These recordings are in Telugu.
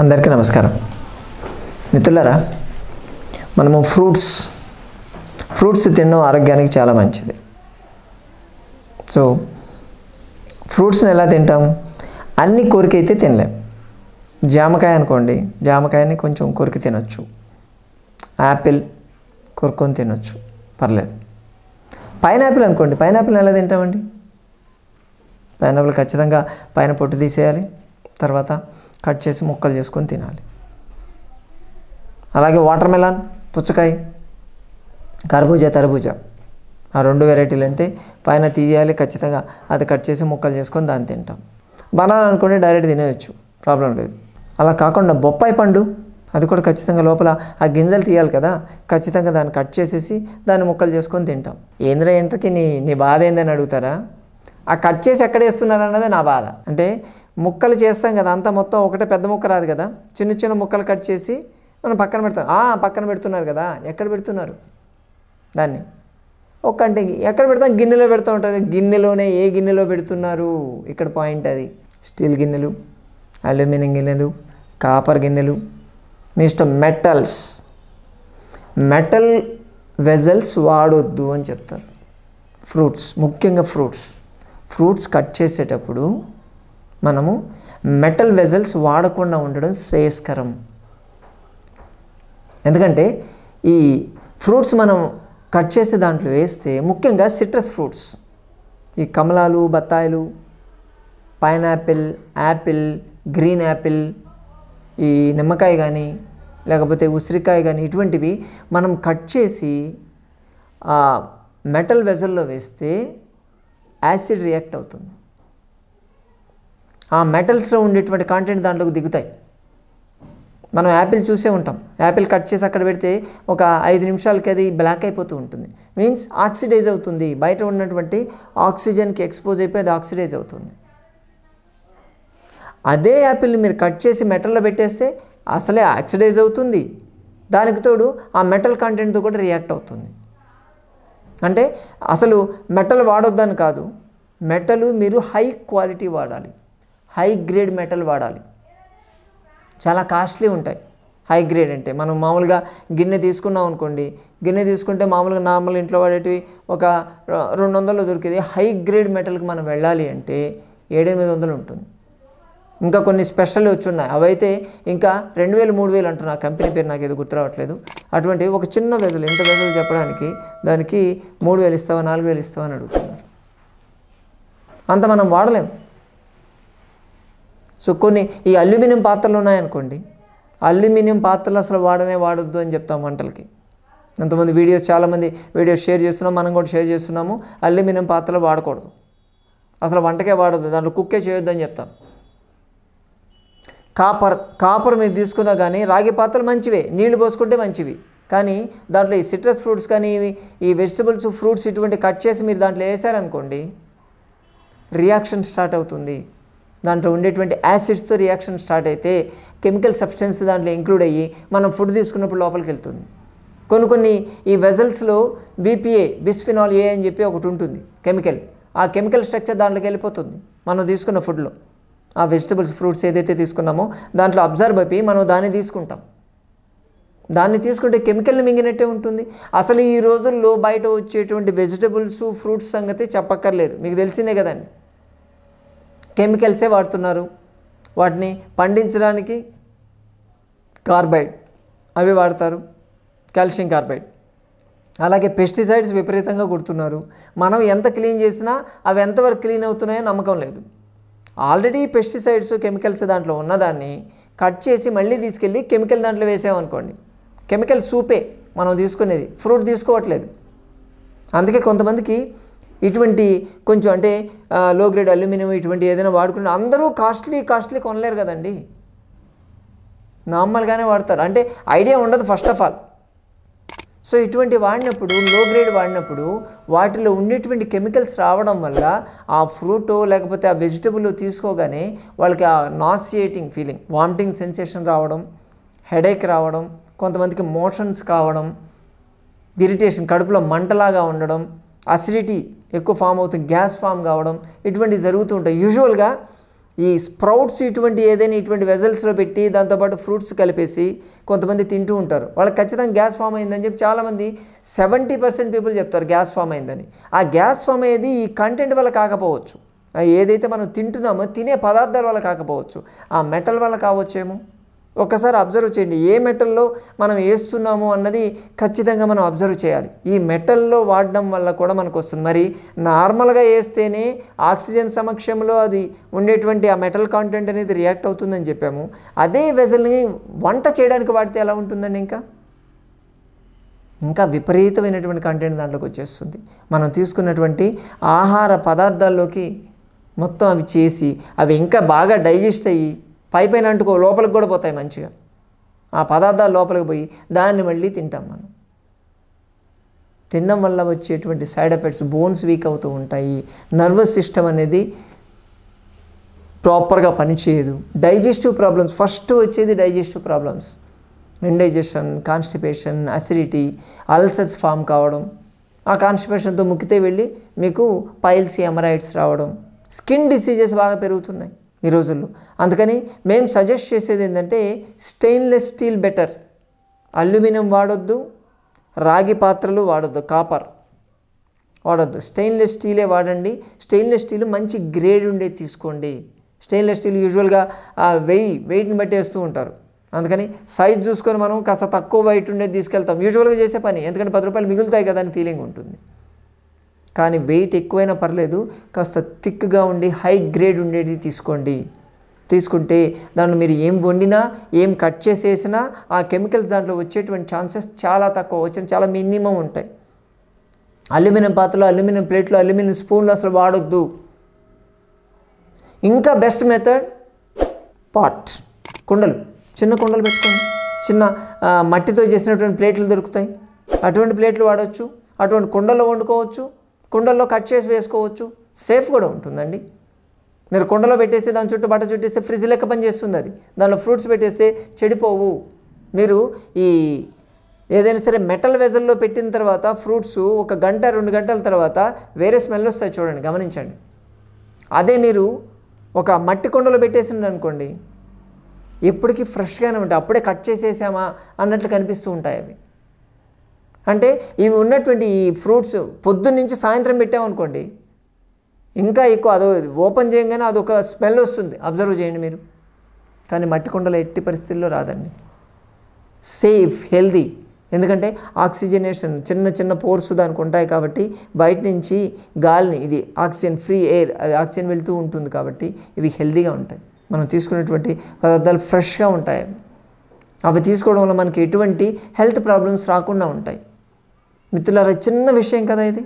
అందరికీ నమస్కారం మిత్రులరా మనము ఫ్రూట్స్ ఫ్రూట్స్ తినడం ఆరోగ్యానికి చాలా మంచిది సో ఫ్రూట్స్ని ఎలా తింటాం అన్ని కోరిక అయితే తినలేం జామకాయ అనుకోండి జామకాయని కొంచెం కొరికి తినొచ్చు యాపిల్ కొరుకొని తినొచ్చు పర్లేదు పైనాపిల్ అనుకోండి పైనాపిల్ ఎలా తింటామండి పైనాపిల్ ఖచ్చితంగా పైన పొట్టు తీసేయాలి తర్వాత కట్ చేసి ముక్కలు చేసుకొని తినాలి అలాగే వాటర్ మెలాన్ పుచ్చకాయ కర్బూజా తర్బూజ ఆ రెండు వెరైటీలు అంటే పైన తీయాలి ఖచ్చితంగా అది కట్ చేసి ముక్కలు చేసుకొని దాన్ని తింటాం బనాన్ అనుకుంటే డైరెక్ట్ తినేయచ్చు ప్రాబ్లం లేదు అలా కాకుండా బొప్పాయి పండు అది కూడా ఖచ్చితంగా లోపల ఆ గింజలు తీయాలి కదా ఖచ్చితంగా దాన్ని కట్ చేసేసి దాన్ని ముక్కలు చేసుకొని తింటాం ఏంద్రా ఏంటకి నీ నీ బాధ ఏందని అడుగుతారా ఆ కట్ చేసి ఎక్కడ వేస్తున్నారు అన్నదే నా బాధ అంటే ముక్కలు చేస్తాం కదా అంతా మొత్తం ఒకటే పెద్ద ముక్క రాదు కదా చిన్న చిన్న ముక్కలు కట్ చేసి మనం పక్కన పెడతాం పక్కన పెడుతున్నారు కదా ఎక్కడ పెడుతున్నారు దాన్ని ఒక అంటే ఎక్కడ పెడతాం గిన్నెలో పెడతా ఉంటారు గిన్నెలోనే ఏ గిన్నెలో పెడుతున్నారు ఇక్కడ పాయింట్ అది స్టీల్ గిన్నెలు అల్యూమినియం గిన్నెలు కాపర్ గిన్నెలు మీ ఇష్టం మెటల్స్ మెటల్ వెజల్స్ వాడొద్దు అని చెప్తారు ఫ్రూట్స్ ముఖ్యంగా ఫ్రూట్స్ ఫ్రూట్స్ కట్ చేసేటప్పుడు మనము మెటల్ వెజల్స్ వాడకుండా ఉండడం శ్రేయస్కరం ఎందుకంటే ఈ ఫ్రూట్స్ మనం కట్ చేసే దాంట్లో వేస్తే ముఖ్యంగా సిట్రస్ ఫ్రూట్స్ ఈ కమలాలు బత్తాయిలు పైనాపిల్ యాపిల్ గ్రీన్ యాపిల్ ఈ నిమ్మకాయ కానీ లేకపోతే ఉసిరికాయ కానీ ఇటువంటివి మనం కట్ చేసి మెటల్ వెజల్లో వేస్తే యాసిడ్ రియాక్ట్ అవుతుంది ఆ మెటల్స్లో ఉండేటువంటి కాంటెంట్ దాంట్లోకి దిగుతాయి మనం యాపిల్ చూసే ఉంటాం యాపిల్ కట్ చేసి అక్కడ పెడితే ఒక ఐదు నిమిషాలకి అది బ్లాక్ అయిపోతూ ఉంటుంది మీన్స్ ఆక్సిడైజ్ అవుతుంది బయట ఉన్నటువంటి ఆక్సిజన్కి ఎక్స్పోజ్ అయిపోయి అది ఆక్సిడైజ్ అవుతుంది అదే యాపిల్ని మీరు కట్ చేసి మెటల్లో పెట్టేస్తే అసలే ఆక్సిడైజ్ అవుతుంది దానికి తోడు ఆ మెటల్ కంటెంట్తో కూడా రియాక్ట్ అవుతుంది అంటే అసలు మెటల్ వాడొద్దని కాదు మెటల్ మీరు హై క్వాలిటీ వాడాలి హై గ్రేడ్ మెటల్ వాడాలి చాలా కాస్ట్లీ ఉంటాయి హై గ్రేడ్ అంటే మనం మామూలుగా గిన్నె తీసుకున్నాం అనుకోండి గిన్నె తీసుకుంటే మామూలుగా నార్మల్ ఇంట్లో వాడేటివి ఒక రెండు వందలు దొరికేది హై గ్రేడ్ మెటల్కి మనం వెళ్ళాలి అంటే ఏడెనిమిది వందలు ఉంటుంది ఇంకా కొన్ని స్పెషల్ ఉన్నాయి అవైతే ఇంకా రెండు వేలు మూడు వేలు అంటున్నా కంపెనీ పేరు నాకు ఏదో గుర్తు రావట్లేదు అటువంటి ఒక చిన్న వెజలు ఇంత వెజలు చెప్పడానికి దానికి మూడు వేలు ఇస్తావా నాలుగు వేలు ఇస్తావా అని అడుగుతున్నారు అంత మనం వాడలేము సో కొన్ని ఈ అల్యూమినియం పాత్రలు ఉన్నాయనుకోండి అల్యూమినియం పాత్రలు అసలు వాడనే వాడద్దు అని చెప్తాం వంటలకి ఎంతమంది వీడియోస్ చాలామంది వీడియోస్ షేర్ చేస్తున్నాం మనం కూడా షేర్ చేస్తున్నాము అల్యూమినియం పాత్రలు వాడకూడదు అసలు వంటకే వాడద్దు దాంట్లో కుక్కే చేయొద్దని చెప్తాం కాపర్ కాపర్ మీరు తీసుకున్నా కానీ రాగి పాత్రలు మంచివే నీళ్లు పోసుకుంటే మంచివి కానీ దాంట్లో ఈ సిట్రస్ ఫ్రూట్స్ కానీ ఈ వెజిటబుల్స్ ఫ్రూట్స్ ఇటువంటి కట్ చేసి మీరు దాంట్లో వేసారనుకోండి రియాక్షన్ స్టార్ట్ అవుతుంది దాంట్లో ఉండేటువంటి యాసిడ్స్తో రియాక్షన్ స్టార్ట్ అయితే కెమికల్ సబ్స్టెన్స్ దాంట్లో ఇంక్లూడ్ అయ్యి మనం ఫుడ్ తీసుకున్నప్పుడు లోపలికి వెళ్తుంది కొన్ని కొన్ని ఈ వెజల్స్లో బీపీఏ బిస్ఫినాల్ ఏ అని చెప్పి ఒకటి ఉంటుంది కెమికల్ ఆ కెమికల్ స్ట్రక్చర్ దాంట్లోకి వెళ్ళిపోతుంది మనం తీసుకున్న ఫుడ్లో ఆ వెజిటబుల్స్ ఫ్రూట్స్ ఏదైతే తీసుకున్నామో దాంట్లో అబ్జర్వ్ అయిపోయి మనం దాన్ని తీసుకుంటాం దాన్ని తీసుకుంటే కెమికల్ని మింగినట్టే ఉంటుంది అసలు ఈ రోజుల్లో బయట వచ్చేటువంటి వెజిటబుల్స్ ఫ్రూట్స్ సంగతి చెప్పక్కర్లేదు మీకు తెలిసిందే కదండి కెమికల్సే వాడుతున్నారు వాటిని పండించడానికి కార్బైడ్ అవి వాడతారు కాల్షియం కార్బైడ్ అలాగే పెస్టిసైడ్స్ విపరీతంగా కొడుతున్నారు మనం ఎంత క్లీన్ చేసినా అవి ఎంతవరకు క్లీన్ అవుతున్నాయో నమ్మకం లేదు ఆల్రెడీ పెస్టిసైడ్స్ కెమికల్స్ దాంట్లో ఉన్నదాన్ని కట్ చేసి మళ్ళీ తీసుకెళ్ళి కెమికల్ దాంట్లో వేసామనుకోండి కెమికల్ సూపే మనం తీసుకునేది ఫ్రూట్ తీసుకోవట్లేదు అందుకే కొంతమందికి ఇటువంటి కొంచెం అంటే లో గ్రేడ్ అల్యూమినియం ఇటువంటి ఏదైనా వాడుకున్న అందరూ కాస్ట్లీ కాస్ట్లీ కొనలేరు కదండి నార్మల్గానే వాడతారు అంటే ఐడియా ఉండదు ఫస్ట్ ఆఫ్ ఆల్ సో ఇటువంటి వాడినప్పుడు లో గ్రేడ్ వాడినప్పుడు వాటిలో ఉండేటువంటి కెమికల్స్ రావడం వల్ల ఆ ఫ్రూట్ లేకపోతే ఆ వెజిటబుల్ తీసుకోగానే వాళ్ళకి ఆ నాసియేటింగ్ ఫీలింగ్ వామిటింగ్ సెన్సేషన్ రావడం హెడేక్ రావడం కొంతమందికి మోషన్స్ కావడం ఇరిటేషన్ కడుపులో మంటలాగా ఉండడం అసిడిటీ ఎక్కువ ఫామ్ అవుతుంది గ్యాస్ ఫామ్ కావడం ఇటువంటివి జరుగుతూ ఉంటాయి యూజువల్గా ఈ స్ప్రౌట్స్ ఇటువంటి ఏదైనా ఇటువంటి వెజల్స్లో పెట్టి దాంతోపాటు ఫ్రూట్స్ కలిపేసి కొంతమంది తింటూ ఉంటారు వాళ్ళకి ఖచ్చితంగా గ్యాస్ ఫామ్ అయిందని చెప్పి చాలామంది సెవెంటీ పర్సెంట్ పీపుల్ చెప్తారు గ్యాస్ ఫామ్ అయిందని ఆ గ్యాస్ ఫామ్ అయ్యేది ఈ కంటెంట్ వల్ల కాకపోవచ్చు ఏదైతే మనం తింటున్నామో తినే పదార్థాల వల్ల కాకపోవచ్చు ఆ మెటల్ వల్ల కావచ్చేమో ఒకసారి అబ్జర్వ్ చేయండి ఏ మెటల్లో మనం వేస్తున్నాము అన్నది ఖచ్చితంగా మనం అబ్జర్వ్ చేయాలి ఈ మెటల్లో వాడడం వల్ల కూడా మనకు వస్తుంది మరి నార్మల్గా వేస్తేనే ఆక్సిజన్ సమక్షంలో అది ఉండేటువంటి ఆ మెటల్ కాంటెంట్ అనేది రియాక్ట్ అవుతుందని చెప్పాము అదే వెజల్ని వంట చేయడానికి వాడితే ఎలా ఉంటుందండి ఇంకా ఇంకా విపరీతమైనటువంటి కంటెంట్ దాంట్లోకి వచ్చేస్తుంది మనం తీసుకున్నటువంటి ఆహార పదార్థాల్లోకి మొత్తం అవి చేసి అవి ఇంకా బాగా డైజెస్ట్ అయ్యి పై పైన అంటుకో లోపలికి కూడా పోతాయి మంచిగా ఆ పదార్థాలు లోపలికి పోయి దాన్ని మళ్ళీ తింటాం మనం తినడం వల్ల వచ్చేటువంటి సైడ్ ఎఫెక్ట్స్ బోన్స్ వీక్ అవుతూ ఉంటాయి నర్వస్ సిస్టమ్ అనేది ప్రాపర్గా పనిచేయదు డైజెస్టివ్ ప్రాబ్లమ్స్ ఫస్ట్ వచ్చేది digestive problems indigestion constipation acidity ulcers form కావడం ఆ కాన్స్టిపేషన్తో ముక్కితే వెళ్ళి మీకు పైల్స్ ఎమరాయిడ్స్ రావడం స్కిన్ డిసీజెస్ బాగా పెరుగుతున్నాయి ఈ రోజుల్లో అందుకని మేము సజెస్ట్ చేసేది ఏంటంటే స్టెయిన్లెస్ స్టీల్ బెటర్ అల్యూమినియం వాడొద్దు రాగి పాత్రలు వాడొద్దు కాపర్ వాడొద్దు స్టెయిన్లెస్ స్టీలే వాడండి స్టెయిన్లెస్ స్టీల్ మంచి గ్రేడ్ ఉండే తీసుకోండి స్టెయిన్లెస్ స్టీల్ యూజువల్గా ఆ వెయి వెయిట్ని బట్టి వేస్తూ ఉంటారు అందుకని సైజ్ చూసుకొని మనం కాస్త తక్కువ వెయిట్ ఉండేది తీసుకెళ్తాం యూజువల్గా చేసే పని ఎందుకంటే పది రూపాయలు మిగులుతాయి కదా అని ఫీలింగ్ ఉంటుంది కానీ వెయిట్ ఎక్కువైనా పర్లేదు కాస్త థిక్గా ఉండి హై గ్రేడ్ ఉండేది తీసుకోండి తీసుకుంటే దాన్ని మీరు ఏం వండినా ఏం కట్ చేసేసినా ఆ కెమికల్స్ దాంట్లో వచ్చేటువంటి ఛాన్సెస్ చాలా తక్కువ వచ్చిన చాలా మినిమం ఉంటాయి అల్యూమినియం పాత్రలో అల్యూమినియం ప్లేట్లో అల్యూమినియం స్పూన్లు అసలు వాడొద్దు ఇంకా బెస్ట్ మెథడ్ పాట్ కుండలు చిన్న కుండలు పెట్టుకోండి చిన్న మట్టితో చేసినటువంటి ప్లేట్లు దొరుకుతాయి అటువంటి ప్లేట్లు వాడవచ్చు అటువంటి కుండల్లో వండుకోవచ్చు కుండల్లో కట్ చేసి వేసుకోవచ్చు సేఫ్ కూడా ఉంటుందండి మీరు కుండలో పెట్టేసి దాని చుట్టూ బట్ట చుట్టేస్తే ఫ్రిడ్జ్ లెక్క పనిచేస్తుంది అది దానిలో ఫ్రూట్స్ పెట్టేస్తే చెడిపోవు మీరు ఈ ఏదైనా సరే మెటల్ వెజల్లో పెట్టిన తర్వాత ఫ్రూట్స్ ఒక గంట రెండు గంటల తర్వాత వేరే స్మెల్ వస్తాయి చూడండి గమనించండి అదే మీరు ఒక మట్టి కొండలో పెట్టేసింది అనుకోండి ఎప్పటికీ ఫ్రెష్గానే ఉంటాయి అప్పుడే కట్ చేసేసామా అన్నట్లు కనిపిస్తూ ఉంటాయి అవి అంటే ఇవి ఉన్నటువంటి ఈ ఫ్రూట్స్ పొద్దున్న నుంచి సాయంత్రం పెట్టామనుకోండి ఇంకా ఎక్కువ అదో ఓపెన్ చేయగానే అదొక స్మెల్ వస్తుంది అబ్జర్వ్ చేయండి మీరు కానీ మట్టి కుండలో ఎట్టి పరిస్థితుల్లో రాదండి సేఫ్ హెల్దీ ఎందుకంటే ఆక్సిజనేషన్ చిన్న చిన్న పోర్స్ దానికి ఉంటాయి కాబట్టి బయట నుంచి గాలిని ఇది ఆక్సిజన్ ఫ్రీ ఎయిర్ అది ఆక్సిజన్ వెళ్తూ ఉంటుంది కాబట్టి ఇవి హెల్దీగా ఉంటాయి మనం తీసుకునేటువంటి పదార్థాలు ఫ్రెష్గా ఉంటాయి అవి తీసుకోవడం వల్ల మనకి ఎటువంటి హెల్త్ ప్రాబ్లమ్స్ రాకుండా ఉంటాయి మిత్రులారా చిన్న విషయం కదా ఇది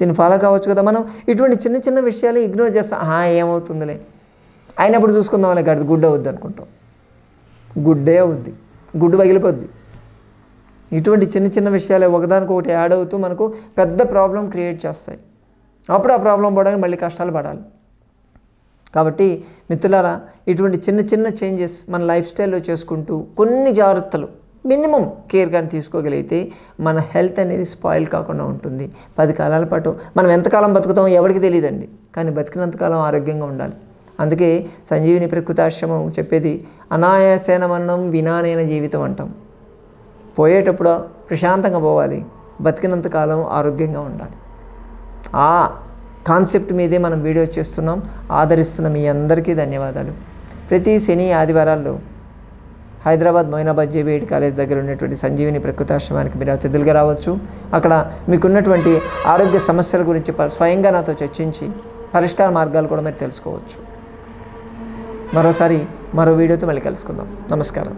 దీన్ని ఫాలో కావచ్చు కదా మనం ఇటువంటి చిన్న చిన్న విషయాలు ఇగ్నోర్ చేస్తాం ఏమవుతుందిలే అయినప్పుడు చూసుకుందాం లేక అది గుడ్ అవుద్ది అనుకుంటాం గుడ్డే అవుద్ది గుడ్డు పగిలిపోద్ది ఇటువంటి చిన్న చిన్న ఒకదానికి ఒకదానికొకటి యాడ్ అవుతూ మనకు పెద్ద ప్రాబ్లం క్రియేట్ చేస్తాయి అప్పుడు ఆ ప్రాబ్లం పడడానికి మళ్ళీ కష్టాలు పడాలి కాబట్టి మిత్రులారా ఇటువంటి చిన్న చిన్న చేంజెస్ మన లైఫ్ స్టైల్లో చేసుకుంటూ కొన్ని జాగ్రత్తలు మినిమం కేర్ కానీ తీసుకోగలిగితే మన హెల్త్ అనేది స్పాయిల్ కాకుండా ఉంటుంది పది కాలాల పాటు మనం ఎంతకాలం బతుకుతాం ఎవరికి తెలియదండి కానీ బతికినంతకాలం ఆరోగ్యంగా ఉండాలి అందుకే సంజీవిని ప్రకృతాశ్రమం చెప్పేది అనాయాసేన మనం వినానైన జీవితం అంటాం పోయేటప్పుడు ప్రశాంతంగా పోవాలి బతికినంతకాలం ఆరోగ్యంగా ఉండాలి ఆ కాన్సెప్ట్ మీదే మనం వీడియో చేస్తున్నాం ఆదరిస్తున్న మీ అందరికీ ధన్యవాదాలు ప్రతి శని ఆదివారాల్లో హైదరాబాద్ మొయినాబాద్ జేబీఎడ్ కాలేజ్ దగ్గర ఉన్నటువంటి సంజీవిని ప్రకృతాశ్రమానికి మీరు అతిథులుగా రావచ్చు అక్కడ మీకున్నటువంటి ఆరోగ్య సమస్యల గురించి స్వయంగా నాతో చర్చించి పరిష్కార మార్గాలు కూడా మీరు తెలుసుకోవచ్చు మరోసారి మరో వీడియోతో మళ్ళీ కలుసుకుందాం నమస్కారం